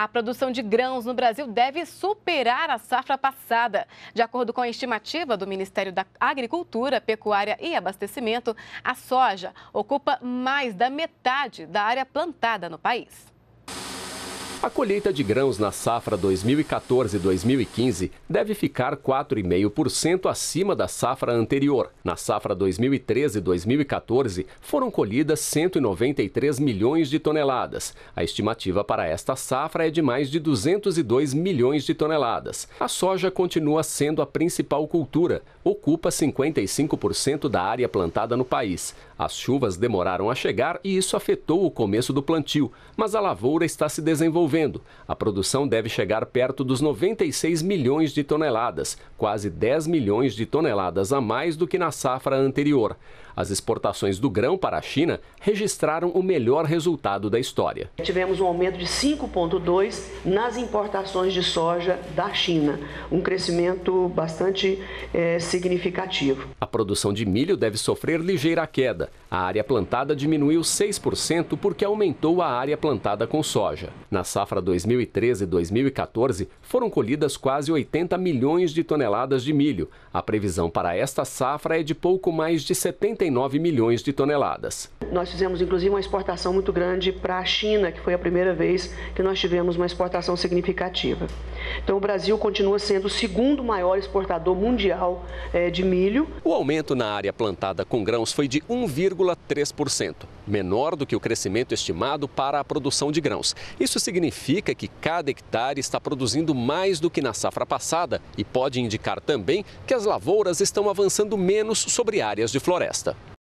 A produção de grãos no Brasil deve superar a safra passada. De acordo com a estimativa do Ministério da Agricultura, Pecuária e Abastecimento, a soja ocupa mais da metade da área plantada no país. A colheita de grãos na safra 2014-2015 deve ficar 4,5% acima da safra anterior. Na safra 2013-2014, foram colhidas 193 milhões de toneladas. A estimativa para esta safra é de mais de 202 milhões de toneladas. A soja continua sendo a principal cultura, ocupa 55% da área plantada no país. As chuvas demoraram a chegar e isso afetou o começo do plantio, mas a lavoura está se desenvolvendo desenvolvendo. A produção deve chegar perto dos 96 milhões de toneladas, quase 10 milhões de toneladas a mais do que na safra anterior. As exportações do grão para a China registraram o melhor resultado da história. Tivemos um aumento de 5,2% nas importações de soja da China, um crescimento bastante é, significativo. A produção de milho deve sofrer ligeira queda. A área plantada diminuiu 6% porque aumentou a área plantada com soja. Na safra 2013-2014 foram colhidas quase 80 milhões de toneladas de milho. A previsão para esta safra é de pouco mais de 79 milhões de toneladas. Nós fizemos inclusive uma exportação muito grande para a China, que foi a primeira vez que nós tivemos uma exportação significativa. Então o Brasil continua sendo o segundo maior exportador mundial é, de milho. O aumento na área plantada com grãos foi de 1,3%, menor do que o crescimento estimado para a produção de grãos. Isso significa que cada hectare está produzindo mais do que na safra passada e pode indicar também que as lavouras estão avançando menos sobre áreas de floresta.